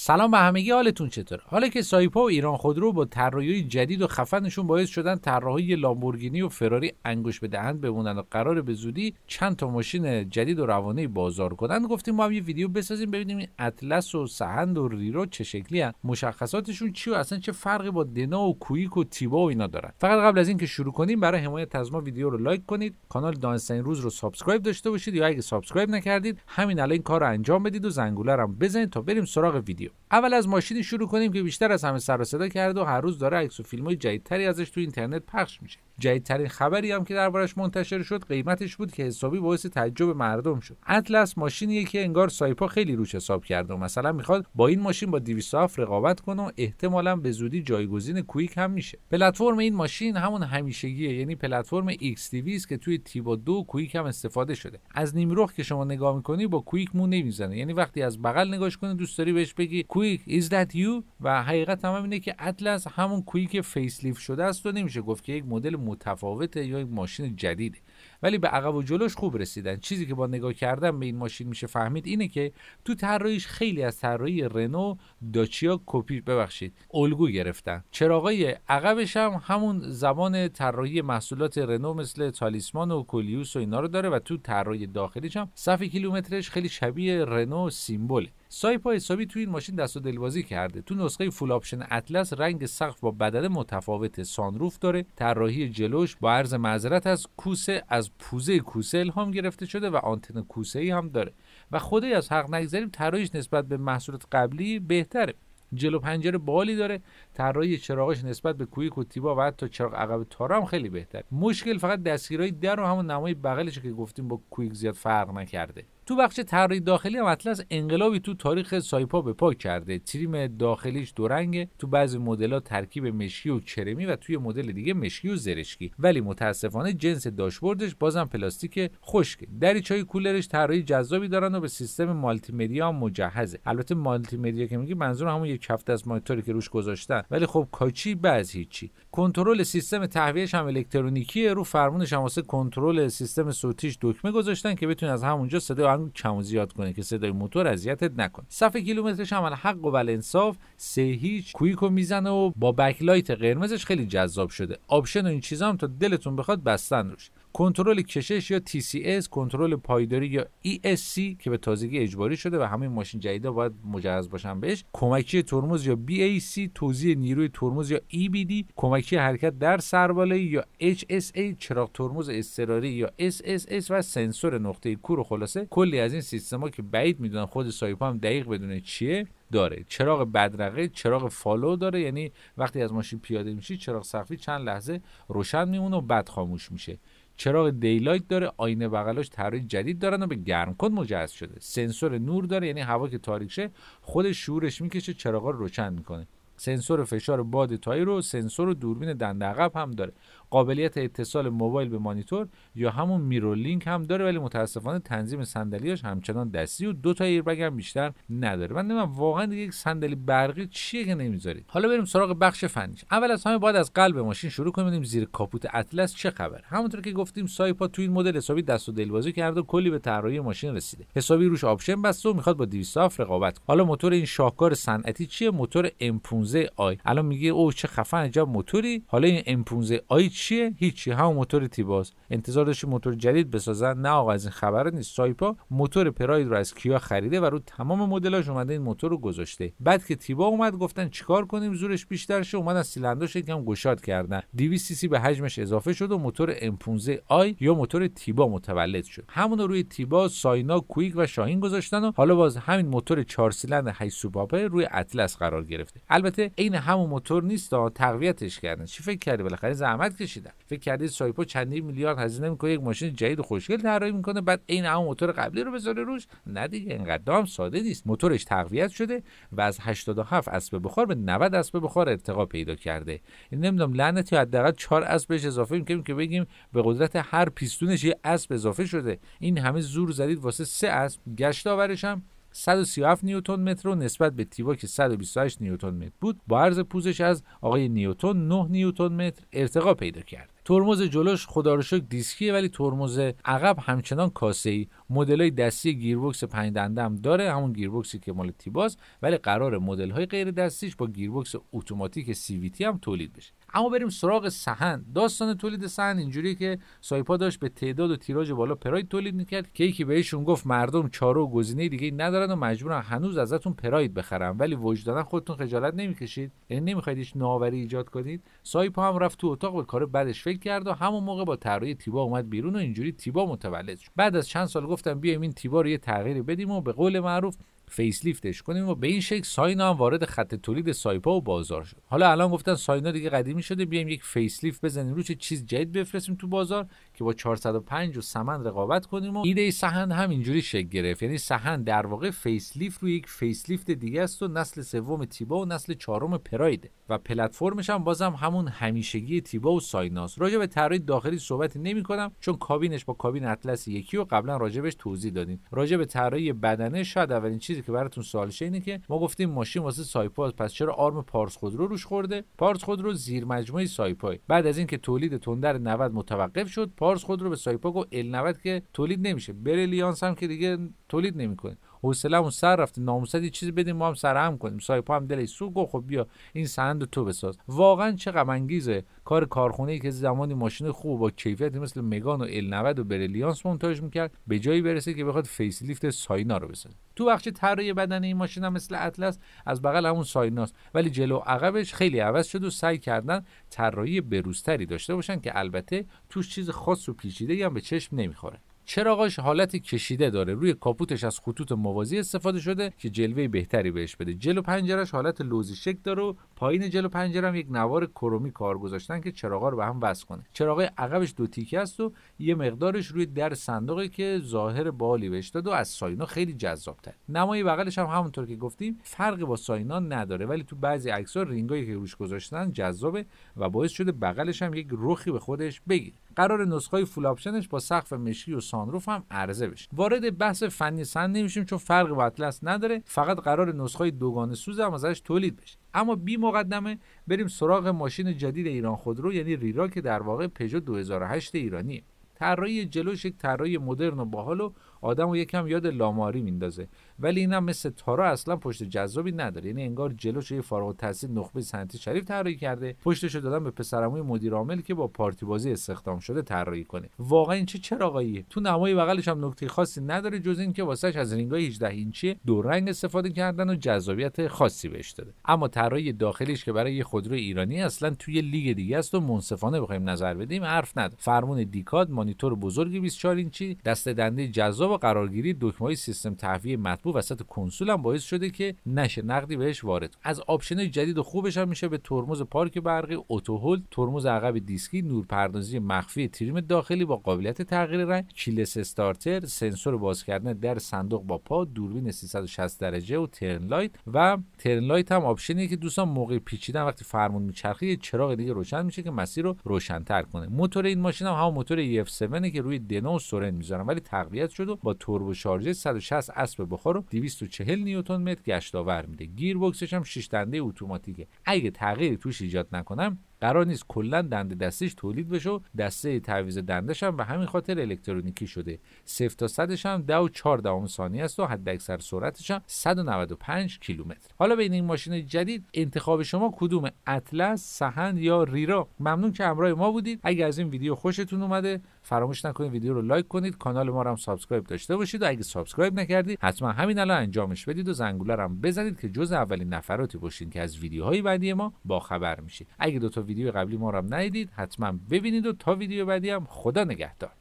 سلام به همگی حالتون چطور حالا که سایپا و ایران خودرو با طراحی جدید و خفنشون باعث شدن طراحی لامبورگینی و فراری انگوش بدهند، دهند بمونن و قرار به زودی چند تا ماشین جدید و روانه بازار کنند. گفتیم ما هم یه ویدیو بسازیم ببینیم این اطلس و سهند و ریرو چه شکلی هن. مشخصاتشون چی و اصلا چه فرقی با دنا و کویک و تیبا و اینا دارن فقط قبل از اینکه شروع کنیم برای حمایت از ما ویدیو رو لایک کنید کانال دانستین روز رو سابسکرایب داشته باشید یا اگه سابسکرایب نکردید همین الان کار رو انجام بدید و زنگوله رو بزنید تا بریم سراغ ویدیو اول از ماشینی شروع کنیم که بیشتر از همه سر و صدا کرده و هر روز داره عکس و فیلم های جدیدتری ازش تو اینترنت پخش میشه جدیدترین خبری هم که دربارش منتشر شد قیمتش بود که حسابی باعث تعجب مردم شد اطلس ماشینیه که انگار سایپا خیلی روش حساب کرده و مثلا میخواد با این ماشین با 207 رقابت کنه و احتمالا به زودی جایگزین کویک هم میشه پلتفرم این ماشین همون همیشگیه یعنی پلتفرم XTV است که توی تیبا دو کویک هم استفاده شده از نیمروخ که شما نگاه میکنی با کویک مو نمیزنه یعنی وقتی از بغل نگاش کنی دوست داری بهش بگی کویک is that و حقیقت هم که اطلس همون کویک فیس شده است و نمیشه گفت که یک مدل متفاوته یا یک ماشین جدیده ولی به عقب و جلوش خوب رسیدن چیزی که با نگاه کردن به این ماشین میشه فهمید اینه که تو طراحیش خیلی از طراحی رنو داچیا کپی ببخشید الگو گرفتن چراغای عقبش هم همون زمان طراحی محصولات رنو مثل تالیسمان و کلیوس و اینا رو داره و تو طراحی داخلیش هم صفحه کیلومترش خیلی شبیه رنو سیمبله سایپا حسابی توی این ماشین دست و دلبازی کرده تو نسخه فول آپشن اطلس رنگ سقف با بدن متفاوت سانروف داره طراحی جلوش با عرض معذرت از کوسه از پوزه کوسه الهام گرفته شده و آنتن کوسه ای هم داره و خدای از حق نگذریم طراحیش نسبت به محصولات قبلی بهتره جلو پنجره بالی داره طراحی چراغش نسبت به کویک و تیبا و حتی چراغ عقب تارا هم خیلی بهتر مشکل فقط دستگیرهای در و همون نمای بغلش که گفتیم با کویک زیاد فرق نکرده تو بخش طراحی داخلی هم اطلس انقلابی تو تاریخ سایپا به پا کرده تریم داخلیش دورنگه تو بعضی مدل‌ها ترکیب مشکی و کرمی و توی مدل دیگه مشکی و زرشکی ولی متاسفانه جنس داشبوردش بازم پلاستیک خشکه دریچه‌ای کولرش طراحی جذابی دارن و به سیستم مالتی مدیا مجهزه البته مالتی مدیا که میگی منظور همون یک کفت از مانیتوری که روش گذاشتن ولی خب کاچی بعضی هیچی کنترل سیستم تهویهش هم الکترونیکیه رو فرمونش هم کنترل سیستم صوتیش دکمه گذاشتن که بتونی از همونجا صدای رو کم و زیاد کنه که صدای موتور اذیتت نکنه صفحه کیلومترش هم حق و انصاف سه هیچ کویکو میزنه و با بکلایت قرمزش خیلی جذاب شده آپشن و این چیزا هم تا دلتون بخواد بستن روش کنترل کشش یا TCS کنترل پایداری یا ESC که به تازگی اجباری شده و همه ماشین جدیدا باید مجهز باشن بهش کمکی ترمز یا BAC توزیع نیروی ترمز یا EBD کمکی حرکت در سربالایی یا HSA چراغ ترمز اضطراری یا SSS و سنسور نقطه کور خلاصه کلی از این سیستما که بعید میدونن خود سایپا هم دقیق بدونه چیه داره چراغ بدرقه چراغ فالو داره یعنی وقتی از ماشین پیاده میشی چراغ سقفی چند لحظه روشن میمونه و بعد خاموش میشه چراغ دیلایت داره آینه بغلاش طراحی جدید دارن و به گرم کن مجهز شده سنسور نور داره یعنی هوا که تاریک شه خود شورش میکشه چراغا رو روشن میکنه سنسور فشار باد تایر و سنسور دوربین دنده عقب هم داره قابلیت اتصال موبایل به مانیتور یا همون میرو لینک هم داره ولی متاسفانه تنظیم صندلیاش همچنان دستی و دو تا ایربگ هم بیشتر نداره من واقعا دیگه یک صندلی برقی چیه که نمیذارید حالا بریم سراغ بخش فنیش اول از همه باید از قلب ماشین شروع کنیم ببینیم زیر کاپوت اطلس چه خبر همونطور که گفتیم سایپا تو این مدل حسابی دست و دلبازی کرد و کلی به طراحی ماشین رسیده حسابی روش آپشن بسته و میخواد با 200 رقابت کنه حالا موتور این شاهکار صنعتی چیه موتور m 15 آی الان میگه او چه خفن عجب موتوری حالا این m 15 آی چیه هیچی همون موتور تیباس انتظار داشتی موتور جدید بسازن نه آقا از این خبر نیست سایپا موتور پراید رو از کیا خریده و رو تمام مدلاش اومده این موتور رو گذاشته بعد که تیبا اومد گفتن چیکار کنیم زورش بیشتر شه اومدن از سیلندرش یکم گشاد کردن 200 سی سی به حجمش اضافه شد و موتور ام 15 آی یا موتور تیبا متولد شد همون روی تیبا ساینا کویک و شاهین گذاشتن و حالا باز همین موتور 4 سیلندر 8 سوپاپ روی اطلس قرار گرفته البته عین همون موتور نیست تا تقویتش کردن چی فکر کردی بالاخره زحمت کشیدن فکر کردید سایپا چندین میلیارد هزینه میکنه یک ماشین جدید و خوشگل طراحی میکنه بعد این همون موتور قبلی رو بذاره روش نه دیگه هم ساده نیست موتورش تقویت شده و از 87 اسب بخار به 90 اسب بخار ارتقا پیدا کرده این نمیدونم لعنتی حداقل 4 اسب بهش اضافه میکنیم که بگیم به قدرت هر پیستونش یه اسب اضافه شده این همه زور زدید واسه سه اسب گشت هم 137 نیوتن متر و نسبت به تیبا که 128 نیوتن متر بود با عرض پوزش از آقای نیوتن 9 نیوتن متر ارتقا پیدا کرد ترمز جلوش خدا رو دیسکیه ولی ترمز عقب همچنان کاسه ای مدل دستی گیربکس 5 دنده هم داره همون گیربکسی که مال تیباز ولی قرار مدل های غیر دستیش با گیربکس اتوماتیک سی وی تی هم تولید بشه اما بریم سراغ سهند داستان تولید سهند اینجوریه که سایپا داشت به تعداد و تیراژ بالا پراید تولید میکرد که یکی بهشون گفت مردم چاره و گزینه دیگه ندارن و مجبورن هنوز ازتون پراید بخرن ولی وجدانا خودتون خجالت نمیکشید یعنی نمیخواید هیچ ناوری ایجاد کنید سایپا هم رفت تو اتاق به کار بدش فکر کرد و همون موقع با طراحی تیبا اومد بیرون و اینجوری تیبا متولد شد بعد از چند سال گفتم بیایم این تیبا رو یه تغییری بدیم و به قول معروف فیس لیفتش کنیم و به این شکل ساینا هم وارد خط تولید سایپا و بازار شد حالا الان گفتن ساینا دیگه قدیمی شده بیایم یک فیس لیفت بزنیم روش چیز جدید بفرستیم تو بازار که با 405 و سمن رقابت کنیم و ایده سهند هم اینجوری شکل گرفت یعنی سهند در واقع فیس لیفت روی یک فیس لیفت دیگه است و نسل سوم تیبا و نسل چهارم پرایده و پلتفرمش هم بازم همون همیشگی تیبا و سایناس راجع به طراحی داخلی صحبتی نمیکنم چون کابینش با کابین اطلس یکی و قبلا راجبش توضیح دادیم راجع به طراحی بدنه شاید اولین چیز که براتون شه اینه که ما گفتیم ماشین واسه سایپا پس چرا آرم پارس خودرو روش خورده پارس خودرو زیر مجموعه سایپا بعد از اینکه تولید تندر 90 متوقف شد پارس خودرو به سایپا گفت ال 90 که تولید نمیشه بریلیانس هم که دیگه تولید نمیکنه اون سر رفته ناموسد یه چیزی بدیم ما هم سر هم کنیم سایپا هم دلش سو گفت خب بیا این سند تو بساز واقعا چه غم انگیزه کار کارخونه ای که زمانی ماشین خوب با کیفیتی مثل مگان و ال 90 و بریلیانس مونتاژ میکرد به جایی برسه که بخواد فیس لیفت ساینا رو بسازه تو بخش طراحی بدن این ماشین هم مثل اطلس از بغل همون سایناست ولی جلو عقبش خیلی عوض شده و سعی کردن طراحی بروزتری داشته باشن که البته توش چیز خاص و پیچیده هم به چشم نمیخوره چراغاش حالت کشیده داره روی کاپوتش از خطوط موازی استفاده شده که جلوه بهتری بهش بده جلو پنجرش حالت لوزی شک داره و پایین جلو هم یک نوار کرومی کار گذاشتن که چراغا رو به هم وصل کنه چراغ عقبش دو تیکه است و یه مقدارش روی در صندوقه که ظاهر بالی بهش داد و از ساینا خیلی جذاب‌تر نمای بغلش هم همونطور که گفتیم فرقی با ساینا نداره ولی تو بعضی عکس‌ها رینگایی که روش گذاشتن جذابه و باعث شده بغلش هم یک روخی به خودش بگیره قرار نسخه فول آپشنش با سقف مشکی و سانروف هم عرضه بشه وارد بحث فنی سن نمیشیم چون فرق با اطلس نداره فقط قرار نسخه دوگانه سوز هم ازش تولید بشه اما بی مقدمه بریم سراغ ماشین جدید ایران خودرو یعنی ریرا که در واقع پژو 2008 ایرانیه طراحی جلوش یک طراحی مدرن و باحال و آدم و یکم یاد لاماری میندازه ولی اینم مثل تارا اصلا پشت جذابی نداره یعنی انگار جلوش یه فارغ التحصیل نخبه سنتی شریف طراحی کرده پشتش رو دادن به پسرعموی مدیر عامل که با پارتی بازی استخدام شده طراحی کنه واقعا این چه چراغاییه تو نمای بغلش هم نکته خاصی نداره جز اینکه واسهش از رینگای 18 اینچی دو رنگ استفاده کردن و جذابیت خاصی بهش داده اما طراحی داخلیش که برای خودرو ایرانی اصلا توی لیگ دیگه است و منصفانه بخوایم نظر بدیم حرف نداره فرمون دیکاد مانیتور بزرگ 24 اینچی دست دنده جذاب با قرارگیری دکمه سیستم تهویه مطبوع وسط کنسول هم باعث شده که نشه نقدی بهش وارد از آپشن جدید و خوبش هم میشه به ترمز پارک برقی هولد ترمز عقب دیسکی نورپردازی مخفی تریم داخلی با قابلیت تغییر رنگ کیلس استارتر سنسور باز کردن در صندوق با پا دوربین 360 درجه و ترن لایت و ترن لایت هم آپشنی که دوستان موقع پیچیدن وقتی فرمون میچرخه یه چراغ دیگه روشن میشه که مسیر رو روشنتر کنه موتور این ماشین هم همون موتور EF7 که روی دنو و سورن میذارن ولی تقویت شد با توربو شارژر 160 اسب بخار و 240 نیوتن متر گشتاور میده باکسش هم 6 دنده اتوماتیکه اگه تغییری توش ایجاد نکنم قرار نیست کلا دنده دستیش تولید بشه و دسته تعویض دندش هم به همین خاطر الکترونیکی شده صفر تا صدش هم 10 و 4 ثانیه است و حداکثر سرعتش هم 195 کیلومتر حالا بین این ماشین جدید انتخاب شما کدوم اطلس سهند یا ریرا ممنون که همراه ما بودید اگر از این ویدیو خوشتون اومده فراموش نکنید ویدیو رو لایک کنید کانال ما رو هم سابسکرایب داشته باشید و اگه سابسکرایب نکردید حتما همین الان انجامش بدید و زنگوله هم بزنید که جز اولین نفراتی باشین که از ویدیوهای بعدی ما باخبر میشید اگه دو تا ویدیو قبلی ما رو هم ندیدید حتما ببینید و تا ویدیو بعدی هم خدا نگهدار